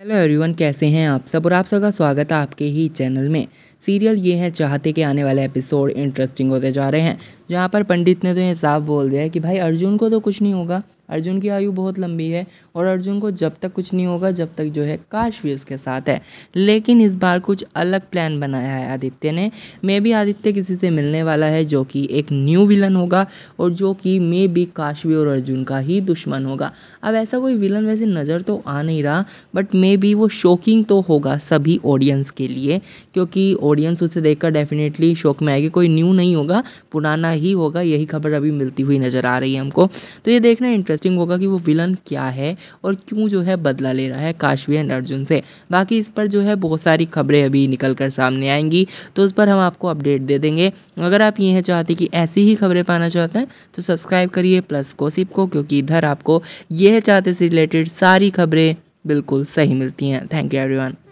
hello everyone कैसे हैं आप सब और आप सबका स्वागत है आपके ही चैनल में सीरियल ये है चाहते के आने वाले एपिसोड इंटरेस्टिंग होते जा रहे हैं जहाँ पर पंडित ने तो ये साफ बोल दिया है कि भाई अर्जुन को तो कुछ नहीं होगा अर्जुन की आयु बहुत लंबी है और अर्जुन को जब तक कुछ नहीं होगा जब तक जो है काश भी उसके साथ है लेकिन इस बार कुछ अलग प्लान बनाया है आदित्य ने मे भी आदित्य किसी से मिलने वाला है जो कि एक न्यू विलन होगा और जो कि मे भी काशवी और अर्जुन का ही दुश्मन होगा अब ऐसा कोई विलन वैसे नज़र तो आ नहीं रहा बट मे बी वो शॉकिंग तो होगा सभी ऑडियंस के लिए क्योंकि ऑडियंस उसे देख डेफिनेटली शौक में आएगी कोई न्यू नहीं होगा पुराना ही होगा यही खबर अभी मिलती हुई नज़र आ रही है हमको तो ये देखना इंटरेस्ट इंटरेस्टिंग होगा कि वो विलन क्या है और क्यों जो है बदला ले रहा है काशवी एंड अर्जुन से बाकी इस पर जो है बहुत सारी खबरें अभी निकल कर सामने आएंगी तो उस पर हम आपको अपडेट दे देंगे अगर आप ये चाहते कि ऐसी ही खबरें पाना चाहते हैं तो सब्सक्राइब करिए प्लस कोसिप को क्योंकि इधर आपको यह चाहते से रिलेटेड सारी खबरें बिल्कुल सही मिलती हैं थैंक यू एवरीवन